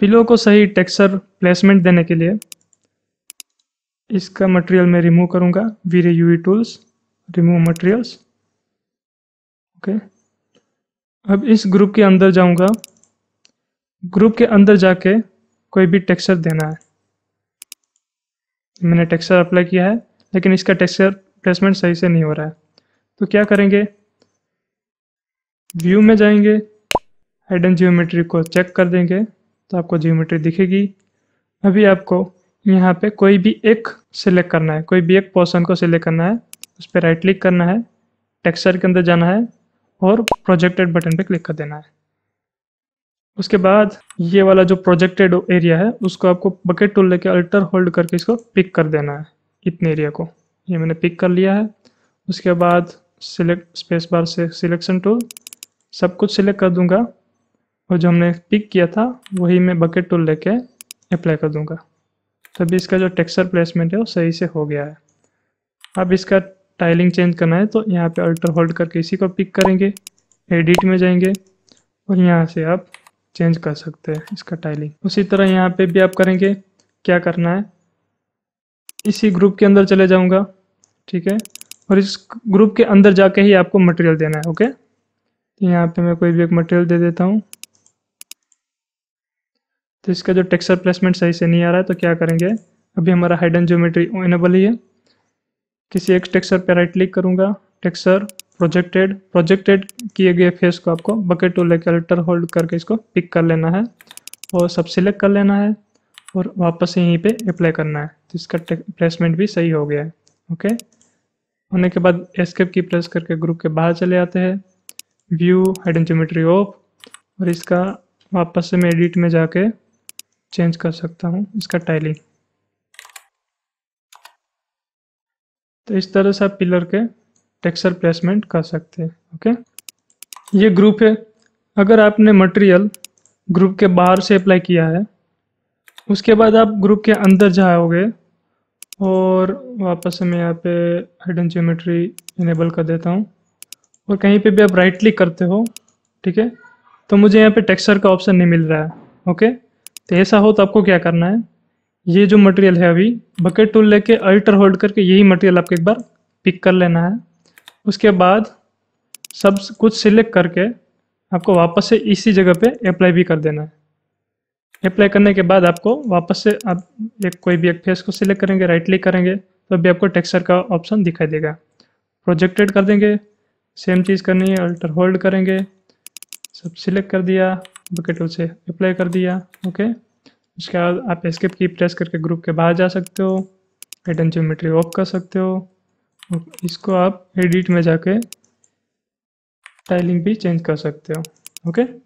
pillow को सही texture placement देने के लिए इसका मटेरियल मैं रिमूव करूंगा वीरे UV tools remove materials okay अब इस ग्रुप के अंदर जाऊंगा ग्रुप के अंदर जाके कोई भी टेक्सचर देना है मैंने टेक्सचर अप्लाई किया है लेकिन इसका टेक्सचर प्लेसमेंट सही से नहीं हो रहा है तो क्या करेंगे व्यू में जाएंगे हाइडन जियोमेट्री को चेक कर देंगे तो आपको जियोमेट्री दिखेगी अभी आपको यहाँ पे कोई भी एक सिलेक्ट करना है कोई भी एक पोर्सन को सिलेक्ट करना है उस पर राइट क्लिक करना है टेक्सचर के अंदर जाना है और प्रोजेक्टेड बटन पे क्लिक कर देना है उसके बाद ये वाला जो प्रोजेक्टेड एरिया है उसको आपको बकेट टूल लेके अल्टर होल्ड करके इसको पिक कर देना है इतने एरिया को ये मैंने पिक कर लिया है उसके बाद सिलेक्ट स्पेस बार से सिलेक्शन टूल सब कुछ सिलेक्ट कर दूंगा और जो हमने पिक किया था वही मैं बकेट टूल लेके अप्लाई कर दूंगा तो अभी इसका जो टेक्सचर प्लेसमेंट है वो सही से हो गया है अब इसका टाइलिंग चेंज करना है तो यहाँ पे अल्टर होल्ड करके इसी को पिक करेंगे एडिट में जाएंगे और यहाँ से आप चेंज कर सकते हैं इसका टाइलिंग उसी तरह यहाँ पे भी आप करेंगे क्या करना है इसी ग्रुप के अंदर चले जाऊँगा ठीक है और इस ग्रुप के अंदर जाके ही आपको मटेरियल देना है ओके तो यहाँ पे मैं कोई भी एक मटेरियल दे देता हूँ तो इसका जो टेक्सचर प्लेसमेंट सही से नहीं आ रहा है तो क्या करेंगे अभी हमारा हाइडन ज्योमेट्री इनेबल ही है किसी एक टेक्सचर पर राइट क्लिक करूँगा टेक्सचर प्रोजेक्टेड प्रोजेक्टेड किए गए फेस को आपको बकेट टू लेकर अल्टर होल्ड करके इसको पिक कर लेना है और सब सिलेक्ट कर लेना है और वापस यहीं पे अप्लाई करना है तो इसका प्लेसमेंट भी सही हो गया है ओके होने के बाद एस्केप की प्रेस करके ग्रुप के बाहर चले आते हैं व्यू हाइडन ज्योमेट्री ऑफ और इसका वापस से मैं एडिट में जाके चेंज कर सकता हूँ इसका टाइलिंग तो इस तरह से आप पिलर के टेक्सचर प्लेसमेंट कर सकते हैं ओके ये ग्रुप है अगर आपने मटेरियल ग्रुप के बाहर से अप्लाई किया है उसके बाद आप ग्रुप के अंदर जाओगे और वापस से मैं यहाँ पे हिडन ज्योमेट्री इनेबल कर देता हूँ और कहीं पे भी आप राइट क्लिक करते हो ठीक है तो मुझे यहाँ पे टेक्सचर का ऑप्शन नहीं मिल रहा है ओके तो ऐसा हो तो आपको क्या करना है ये जो मटेरियल है अभी बकेट टूल लेके अल्टर होल्ड करके यही मटेरियल आपको एक बार पिक कर लेना है उसके बाद सब कुछ सिलेक्ट करके आपको वापस से इसी जगह पे अप्लाई भी कर देना है अप्लाई करने के बाद आपको वापस से आप एक कोई भी एक फेस को सिलेक्ट करेंगे राइट क्लिक करेंगे तो अभी आपको टेक्सचर का ऑप्शन दिखाई देगा प्रोजेक्टेड कर देंगे सेम चीज़ करनी है अल्टर होल्ड करेंगे सब सिलेक्ट कर दिया बकेट उसे अप्लाई कर दिया ओके उसके बाद आप एस्केप की प्रेस करके ग्रुप के बाहर जा सकते हो एडन ज्योमेट्री ऑफ कर सकते हो इसको आप एडिट में जाके टाइलिंग भी चेंज कर सकते हो ओके